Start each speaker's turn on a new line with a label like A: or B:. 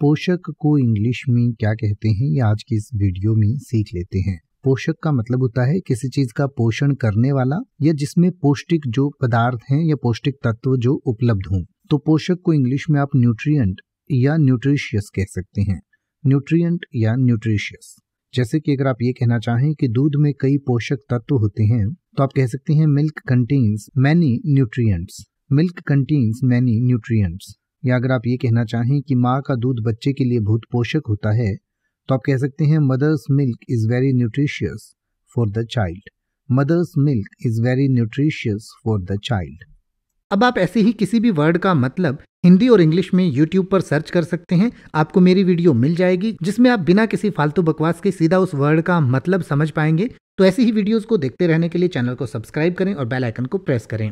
A: पोषक को इंग्लिश में क्या कहते हैं ये आज की इस वीडियो में सीख लेते हैं पोषक का मतलब होता है किसी चीज का पोषण करने वाला या जिसमें पौष्टिक जो पदार्थ हैं या पौष्टिक तत्व जो उपलब्ध हों तो पोषक को इंग्लिश में आप न्यूट्रिएंट या न्यूट्रिशियस कह सकते हैं न्यूट्रिएंट या न्यूट्रिशियस जैसे कि अगर आप ये कहना चाहें कि दूध में कई पोषक तत्व होते हैं तो आप कह सकते हैं milk contains many nutrients milk contains many nutrients या अगर आप ये कहना चाहें कि माँ का दूध बच्चे के लिए बहुत पोषक होता है तो आप कह सकते हैं mother's milk is very nutritious for the child mother's milk is very nutritious for the child अब आप ऐसे ही किसी भी वर्ड का मतलब हिंदी और इंग्लिश में यूट्यूब पर सर्च कर सकते हैं आपको मेरी वीडियो मिल जाएगी जिसमें आप बिना किसी फालतू बकवास के सीधा उस वर्ड का मतलब समझ पाएंगे तो ऐसी ही वीडियोस को देखते रहने के लिए चैनल को सब्सक्राइब करें और बेल आइकन को प्रेस करें